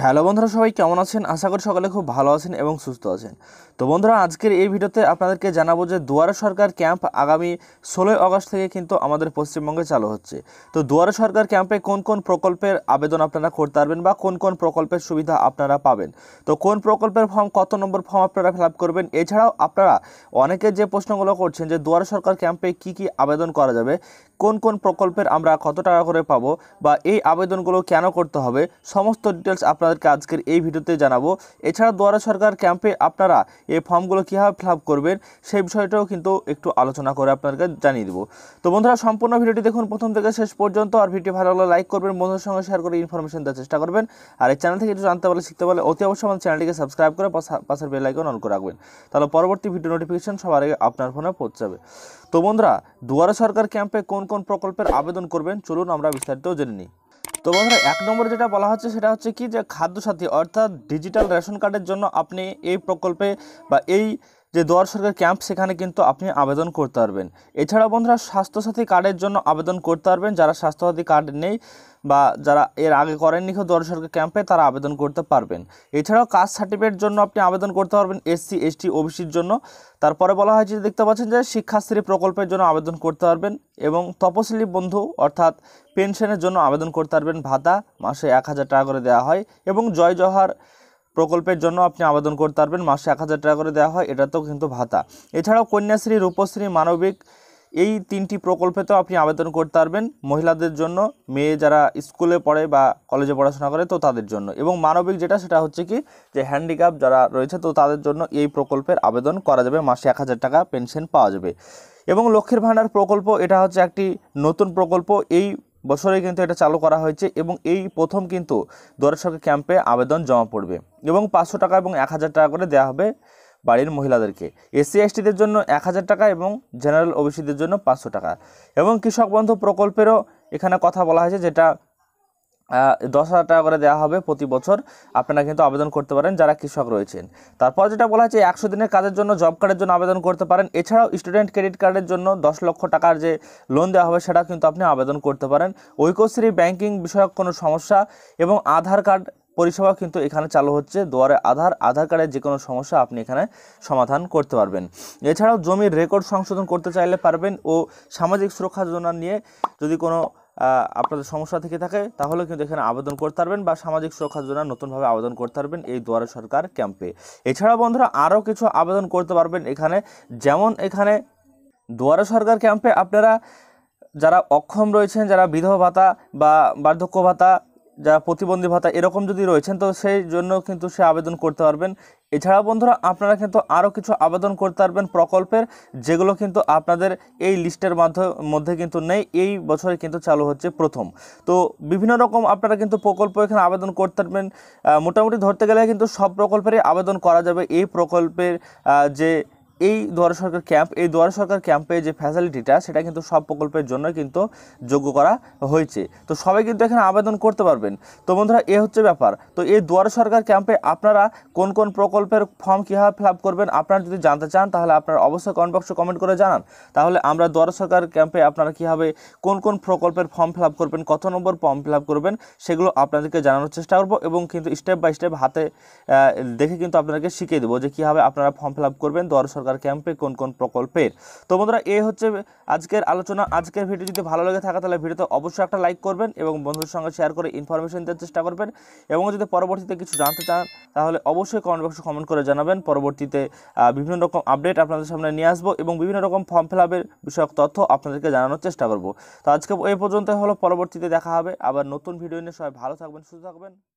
hello বন্ধুরা সবাই কেমন আছেন আশা করি সকালে খুব ভালো আছেন এবং সুস্থ আছেন তো বন্ধুরা আজকের এই ভিডিওতে আপনাদেরকে জানাবো যে দুয়ারে সরকার ক্যাম্প আগামী ষোলোই অগস্ট থেকে কিন্তু আমাদের পশ্চিমবঙ্গে চালু হচ্ছে তো দুয়ারে সরকার ক্যাম্পে কোন কোন প্রকল্পের আবেদন আপনারা করতে পারবেন বা কোন কোন প্রকল্পের সুবিধা আপনারা পাবেন তো কোন প্রকল্পের ফর্ম কত নম্বর ফর্ম আপনারা ফিল করবেন এছাড়াও আপনারা অনেকে যে প্রশ্নগুলো করছেন যে দুয়ারে সরকার ক্যাম্পে কি কি আবেদন করা যাবে কোন কোন প্রকল্পের আমরা কত টাকা করে পাবো বা এই আবেদনগুলো কেন করতে হবে সমস্ত ডিটেলস আপনাদেরকে আজকের এই ভিডিওতে জানাবো এছাড়া দুয়ারা সরকার ক্যাম্পে আপনারা এই ফর্মগুলো কীভাবে ফিল করবেন সেই বিষয়টাও কিন্তু একটু আলোচনা করে আপনাদেরকে জানিয়ে দেবো তো বন্ধুরা সম্পূর্ণ ভিডিওটি দেখুন প্রথম থেকে শেষ পর্যন্ত আর ভিডিও ভালো হলে লাইক করবেন বন্ধুর সঙ্গে শেয়ার করে ইনফরমেশন দেওয়ার চেষ্টা করবেন আর এই চ্যানেল থেকে একটু জানতে পারলে শিখতে পারলে অতি অবশ্যই আমার চ্যানেলটিকে সাবস্ক্রাইব করে পাশের বেল আইকন অন করে রাখবেন তাহলে পরবর্তী ভিডিও নোটিফিকেশন সবার আগে আপনার ফোনে পৌঁছাবে তো বন্ধুরা দুয়ারা সরকার ক্যাম্পে কোন কোন প্রকল্পের আবেদন করবেন চলুন আমরা বিস্তারিত জেনে নিই তো বন্ধুরা এক নম্বরে যেটা বলা হচ্ছে সেটা হচ্ছে কি যে খাদ্যসাথী অর্থাৎ ডিজিটাল রেশন কার্ডের জন্য আপনি এই প্রকল্পে বা এই যে দুয়ার সরকার ক্যাম্প সেখানে কিন্তু আপনি আবেদন করতে পারবেন এছাড়া বন্ধুরা স্বাস্থ্যসাথী কার্ডের জন্য আবেদন করতে পারবেন যারা স্বাস্থ্যসাথী কার্ড নেই বা যারা এর আগে করেননি কেউ দুয়ার সরকার ক্যাম্পে তারা আবেদন করতে পারবেন এছাড়াও কাস্ট সার্টিফিকেট জন্য আপনি আবেদন করতে পারবেন এসসি এসটি ওবিসির জন্য তারপরে বলা হয় যে দেখতে পাচ্ছেন যে শিক্ষাশ্রী প্রকল্পের জন্য আবেদন করতে পারবেন এবং তপশিলি বন্ধু অর্থাৎ পেনশনের জন্য আবেদন করতে পারবেন ভাতা মাসে এক হাজার টাকা করে দেওয়া হয় এবং জয় জহার প্রকল্পের জন্য আপনি আবেদন করতে পারবেন মাসে এক হাজার টাকা করে দেওয়া হয় এটা তো কিন্তু ভাতা এছাড়াও কন্যাশ্রী রূপশ্রী মানবিক এই তিনটি প্রকল্পে তো আপনি আবেদন করতে পারবেন মহিলাদের জন্য মেয়ে যারা স্কুলে পড়ে বা কলেজে পড়াশোনা করে তো তাদের জন্য এবং মানবিক যেটা সেটা হচ্ছে কি যে হ্যান্ডিক্যাপ যারা রয়েছে তো তাদের জন্য এই প্রকল্পের আবেদন করা যাবে মাসে এক হাজার টাকা পেনশন পাওয়া যাবে এবং লক্ষ্মীর ভাণ্ডার প্রকল্প এটা হচ্ছে একটি নতুন প্রকল্প এই বছরে কিন্তু এটা চালু করা হয়েছে এবং এই প্রথম কিন্তু দর্শকের ক্যাম্পে আবেদন জমা পড়বে এবং পাঁচশো টাকা এবং এক হাজার টাকা করে দেওয়া হবে বাড়ির মহিলাদেরকে এসসি এসটিদের জন্য এক হাজার টাকা এবং জেনারেল ওবিসিদের জন্য পাঁচশো টাকা এবং কৃষক বন্ধু প্রকল্পেরও এখানে কথা বলা হয়েছে যেটা দশ হাজার টাকা করে দেওয়া হবে প্রতি বছর আপনারা কিন্তু আবেদন করতে পারেন যারা কৃষক রয়েছেন তারপর যেটা বলা হয়েছে একশো দিনের কাজের জন্য জব কার্ডের জন্য আবেদন করতে পারেন এছাড়াও স্টুডেন্ট ক্রেডিট কার্ডের জন্য দশ লক্ষ টাকার যে লোন দেওয়া হবে সেটা কিন্তু আপনি আবেদন করতে পারেন ঐক্যশ্রী ব্যাংকিং বিষয়ক কোনো সমস্যা এবং আধার কার্ড পরিষেবা কিন্তু এখানে চালু হচ্ছে দুয়ারে আধার আধার কার্ডের যে কোনো সমস্যা আপনি এখানে সমাধান করতে পারবেন এছাড়াও জমির রেকর্ড সংশোধন করতে চাইলে পারবেন ও সামাজিক সুরক্ষা যোজনা নিয়ে যদি কোনো আপনাদের সমস্যা থেকে থাকে তাহলে কিন্তু এখানে আবেদন করতে পারবেন বা সামাজিক সুরক্ষা যোজনা নতুনভাবে আবেদন করতে পারবেন এই দুয়ারে সরকার ক্যাম্পে এছাড়া বন্ধুরা আরও কিছু আবেদন করতে পারবেন এখানে যেমন এখানে দুয়ারে সরকার ক্যাম্পে আপনারা যারা অক্ষম রয়েছেন যারা বিধবা ভাতা বা বার্ধক্য ভাতা যা প্রতিবন্ধী ভাতা এরকম যদি রয়েছেন তো সেই জন্য কিন্তু সে আবেদন করতে পারবেন এছাড়া বন্ধুরা আপনারা কিন্তু আরও কিছু আবেদন করতে পারবেন প্রকল্পের যেগুলো কিন্তু আপনাদের এই লিস্টের মধ্যে কিন্তু নেই এই বছরে কিন্তু চালু হচ্ছে প্রথম তো বিভিন্ন রকম আপনারা কিন্তু প্রকল্প এখানে আবেদন করতে পারবেন মোটামুটি ধরতে গেলে কিন্তু সব প্রকল্পেরই আবেদন করা যাবে এই প্রকল্পের যে এই দুয়ারা সরকার ক্যাম্প এই দুয়ারা সরকার ক্যাম্পে যে ফ্যাসিলিটিটা সেটা কিন্তু সব প্রকল্পের জন্য কিন্তু যোগ্য করা হয়েছে তো সবাই কিন্তু এখানে আবেদন করতে পারবেন তো বন্ধুরা এ হচ্ছে ব্যাপার তো এই দুয়ারা সরকার ক্যাম্পে আপনারা কোন কোন প্রকল্পের ফর্ম কীভাবে ফিল আপ করবেন আপনারা যদি জানতে চান তাহলে আপনারা অবশ্যই কমেন্ট বক্সে কমেন্ট করে জানান তাহলে আমরা দুয়ারা সরকার ক্যাম্পে আপনারা কীভাবে কোন কোন প্রকল্পের ফর্ম ফিল আপ করবেন কত নম্বর ফর্ম ফিল আপ করবেন সেগুলো আপনাদেরকে জানানোর চেষ্টা করবো এবং কিন্তু স্টেপ বাই স্টেপ হাতে দেখে কিন্তু আপনাদেরকে শিখিয়ে দেবো যে কীভাবে আপনারা ফর্ম ফিল আপ করবেন দুয়ারা সরকার সরকার ক্যাম্পে কোন কোন প্রকল্পের তো বন্ধুরা এই হচ্ছে আজকের আলোচনা আজকের ভিডিও যদি ভালো লাগে থাকে তাহলে ভিডিওতে অবশ্যই একটা লাইক করবেন এবং বন্ধুদের সঙ্গে শেয়ার করে ইনফরমেশন দেওয়ার চেষ্টা করবেন এবং যদি পরবর্তীতে কিছু জানতে চান তাহলে অবশ্যই কমেন্ট বক্সে কমেন্ট করে জানাবেন পরবর্তীতে বিভিন্ন রকম আপডেট আপনাদের সামনে নিয়ে আসবো এবং বিভিন্ন রকম ফর্ম ফিল আপের বিষয়ক তথ্য আপনাদেরকে জানানোর চেষ্টা করব তো আজকে এই পর্যন্ত হলো পরবর্তীতে দেখা হবে আবার নতুন ভিডিও নিয়ে সবাই ভালো থাকবেন সুস্থ থাকবেন